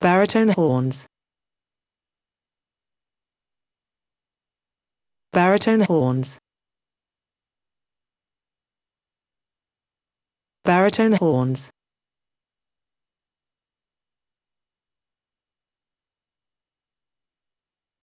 baritone horns baritone horns baritone horns